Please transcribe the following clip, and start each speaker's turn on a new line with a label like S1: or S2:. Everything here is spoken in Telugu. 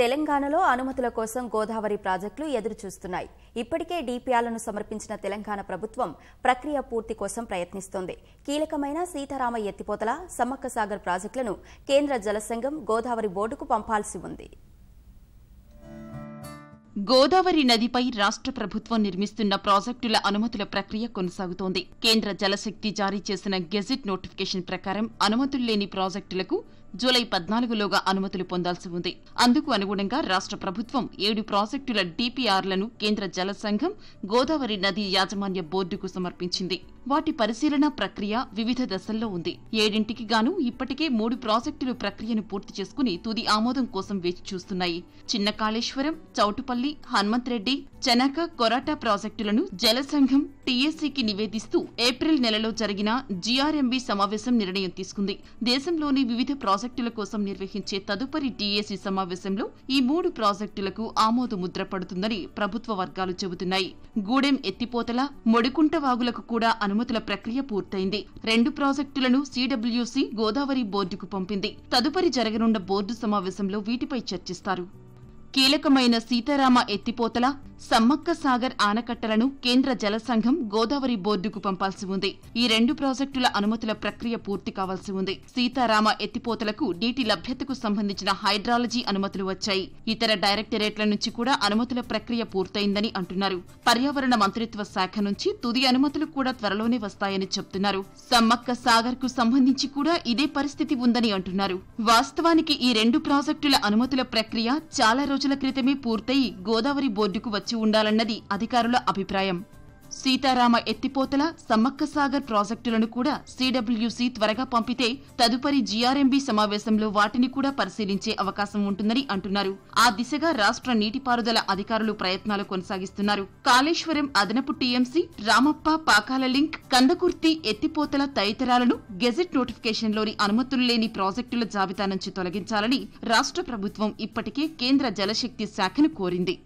S1: తెలంగాణలో అనుమతుల కోసం గోదావరి ప్రాజెక్టులు ఎదురుచూస్తున్నాయి ఇప్పటికే డీపీఆర్లను సమర్పించిన తెలంగాణ ప్రభుత్వం ప్రక్రియ పూర్తి కోసం ప్రయత్నిస్తోంది కీలకమైన సీతారామ ఎత్తిపోతల సమ్మక్కసాగర్ ప్రాజెక్టులను కేంద్ర జలసంఘం గోదావరి బోర్డుకు పంపాల్సి ఉంది
S2: గోదావరి నదిపై రాష్ట్ర ప్రభుత్వం నిర్మిస్తున్న ప్రాజెక్టుల అనుమతుల ప్రక్రియ కొనసాగుతోంది కేంద్ర జలశక్తి జారీ చేసిన గెజిట్ నోటిఫికేషన్ ప్రకారం అనుమతులు లేని ప్రాజెక్టులకు జూలై పద్నాలుగులోగా అనుమతులు పొందాల్సి ఉంది అందుకు అనుగుణంగా రాష్ట్ర ప్రభుత్వం ఏడు ప్రాజెక్టుల డీపీఆర్లను కేంద్ర జల సంఘం గోదావరి నది యాజమాన్య బోర్డుకు సమర్పించింది వాటి పరిశీలన ప్రక్రియ వివిధ దశల్లో ఉంది ఏడింటికి గాను ఇప్పటికే మూడు ప్రాజెక్టులు ప్రక్రియను పూర్తి చేసుకుని తుది ఆమోదం కోసం వేచి చూస్తున్నాయి చిన్న కాళేశ్వరం చౌటుపల్లి కొడాలి హనుమంత్రెడ్డి చెనక కొరాట ప్రాజెక్టులను జలసంఘం టీఎస్సీకి నివేదిస్తూ ఏప్రిల్ నెలలో జరిగిన జీఆర్ఎంబీ సమావేశం నిర్ణయం తీసుకుంది దేశంలోని వివిధ ప్రాజెక్టుల కోసం నిర్వహించే తదుపరి టీఎస్సీ సమావేశంలో ఈ మూడు ప్రాజెక్టులకు ఆమోదముద్ర పడుతుందని ప్రభుత్వ వర్గాలు చెబుతున్నాయి గూడెం ఎత్తిపోతల మొడికుంట వాగులకు కూడా అనుమతుల ప్రక్రియ పూర్తయింది రెండు ప్రాజెక్టులను సీడబ్ల్యూసీ గోదావరి బోర్డుకు పంపింది తదుపరి జరగనున్న బోర్డు సమావేశంలో వీటిపై చర్చిస్తారు కీలకమైన సీతారామ ఎత్తిపోతల సమ్మక్క సాగర్ ఆనకట్టలను కేంద్ర జలసంఘం గోదావరి బోర్డుకు పంపాల్సి ఉంది ఈ రెండు ప్రాజెక్టుల అనుమతుల ప్రక్రియ పూర్తి కావాల్సి ఉంది సీతారామ ఎత్తిపోతలకు నీటి లభ్యతకు సంబంధించిన హైడ్రాలజీ అనుమతులు వచ్చాయి ఇతర డైరెక్టరేట్ల నుంచి కూడా అనుమతుల ప్రక్రియ పూర్తయిందని అంటున్నారు పర్యావరణ మంత్రిత్వ శాఖ నుంచి తుది అనుమతులు కూడా త్వరలోనే వస్తాయని చెప్తున్నారు సమ్మక్క సాగర్ కు సంబంధించి కూడా ఇదే పరిస్థితి ఉందని అంటున్నారు వాస్తవానికి ఈ రెండు ప్రాజెక్టుల అనుమతుల ప్రక్రియ చాలా రోజుల క్రితమే పూర్తయి గోదావరి బోర్డుకు వచ్చి ఉండాలన్నది అధికారుల అభిప్రాయం సీతారామ ఎత్తిపోతల సమ్మక్క సాగర్ ప్రాజెక్టులను కూడా సీడబ్ల్యూసీ త్వరగా పంపితే తదుపరి జీఆర్ఎంబీ సమావేశంలో వాటిని కూడా పరిశీలించే అవకాశం ఉంటుందని అంటున్నారు ఆ దిశగా రాష్ట్ర నీటిపారుదల అధికారులు ప్రయత్నాలు కొనసాగిస్తున్నారు కాళేశ్వరం అదనపు టీఎంసీ రామప్ప పాకాల లింక్ కందకుర్తి ఎత్తిపోతల తదితరాలను గెజెట్ నోటిఫికేషన్లోని అనుమతులు లేని ప్రాజెక్టుల జాబితా నుంచి తొలగించాలని రాష్ట్ర ప్రభుత్వం ఇప్పటికే కేంద్ర జలశక్తి శాఖను కోరింది